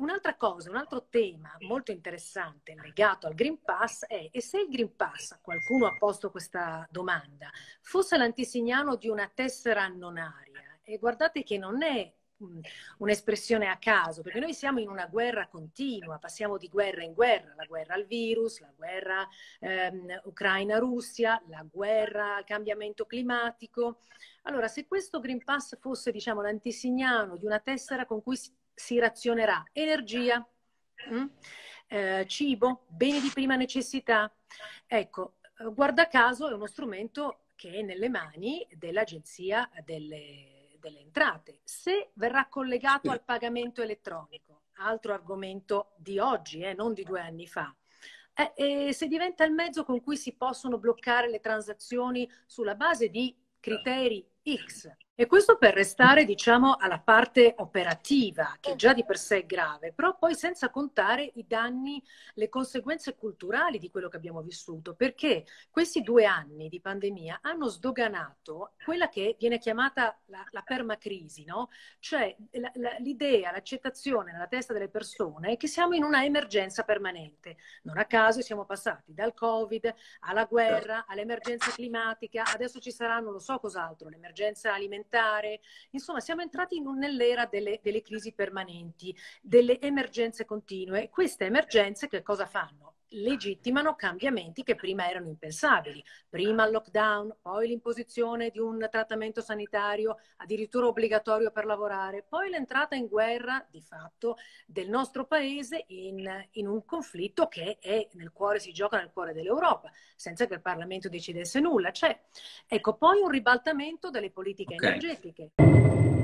Un'altra cosa, un altro tema molto interessante legato al Green Pass è e se il Green Pass, qualcuno ha posto questa domanda, fosse l'antisignano di una tessera non aria, E guardate che non è un'espressione a caso, perché noi siamo in una guerra continua, passiamo di guerra in guerra, la guerra al virus, la guerra ehm, Ucraina-Russia, la guerra al cambiamento climatico. Allora, se questo Green Pass fosse, diciamo, l'antesignano di una tessera con cui si si razionerà energia, mh? Mm? Eh, cibo, beni di prima necessità. Ecco, guarda caso è uno strumento che è nelle mani dell'Agenzia delle, delle Entrate. Se verrà collegato al pagamento elettronico, altro argomento di oggi, eh, non di due anni fa, eh, se diventa il mezzo con cui si possono bloccare le transazioni sulla base di criteri X, e questo per restare, diciamo, alla parte operativa, che già di per sé è grave, però poi senza contare i danni, le conseguenze culturali di quello che abbiamo vissuto, perché questi due anni di pandemia hanno sdoganato quella che viene chiamata la, la permacrisi, no? Cioè la, la, l'idea, l'accettazione nella testa delle persone che siamo in una emergenza permanente. Non a caso siamo passati dal Covid alla guerra, all'emergenza climatica, adesso ci saranno, lo so cos'altro, l'emergenza alimentare alimentare. Insomma, siamo entrati in un, nell'era delle, delle crisi permanenti, delle emergenze continue. queste emergenze che cosa fanno? legittimano cambiamenti che prima erano impensabili. Prima il lockdown, poi l'imposizione di un trattamento sanitario addirittura obbligatorio per lavorare, poi l'entrata in guerra di fatto del nostro paese in, in un conflitto che è nel cuore, si gioca nel cuore dell'Europa, senza che il Parlamento decidesse nulla. C'è. Cioè, ecco, poi un ribaltamento delle politiche okay. energetiche.